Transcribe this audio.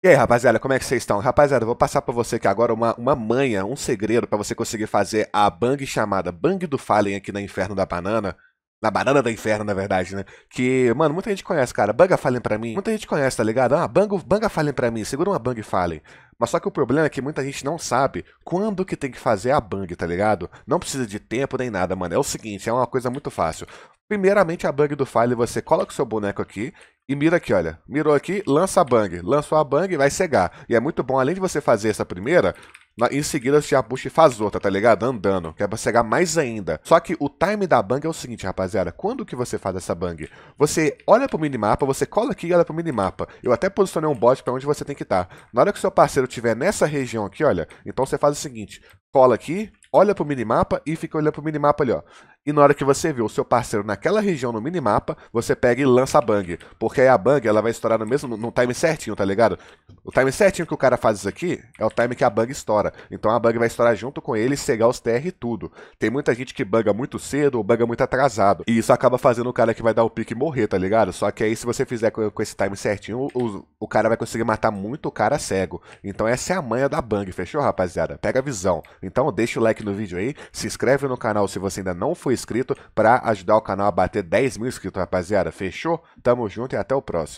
E aí, rapaziada, como é que vocês estão? Rapaziada, eu vou passar para você aqui agora uma, uma manha, um segredo para você conseguir fazer a bang chamada bang do Fallen aqui na Inferno da Banana. Na banana da inferno, na verdade, né? Que, mano, muita gente conhece, cara. Banga Fallen pra mim. Muita gente conhece, tá ligado? Ah, bang banga Fallen pra mim. Segura uma bang Fallen. Mas só que o problema é que muita gente não sabe quando que tem que fazer a bang, tá ligado? Não precisa de tempo nem nada, mano. É o seguinte, é uma coisa muito fácil. Primeiramente, a bang do file, você coloca o seu boneco aqui e mira aqui, olha. Mirou aqui, lança a bang. Lançou a bang, e vai cegar. E é muito bom, além de você fazer essa primeira, na, em seguida se já puxa e faz outra, tá ligado? Andando, que é pra cegar mais ainda. Só que o time da bang é o seguinte, rapaziada. Quando que você faz essa bang? Você olha pro minimapa, você cola aqui e olha pro minimapa. Eu até posicionei um bot para onde você tem que estar. Tá. Na hora que seu parceiro tiver nessa região aqui, olha, então você faz o seguinte. Cola aqui, olha pro minimapa e fica olhando pro minimapa ali, ó. E na hora que você vê o seu parceiro naquela região no minimapa, você pega e lança a bang. Porque aí a bang ela vai estourar no mesmo no time certinho, tá ligado? O time certinho que o cara faz isso aqui é o time que a bang estoura. Então a bang vai estourar junto com ele, cegar os TR e tudo. Tem muita gente que banga muito cedo ou banga muito atrasado. E isso acaba fazendo o cara que vai dar o pique morrer, tá ligado? Só que aí se você fizer com, com esse time certinho, o, o cara vai conseguir matar muito o cara cego. Então essa é a manha da bang, fechou, rapaziada? Pega a visão. Então deixa o like no no vídeo aí, se inscreve no canal se você ainda não foi inscrito para ajudar o canal a bater 10 mil inscritos, rapaziada. Fechou? Tamo junto e até o próximo.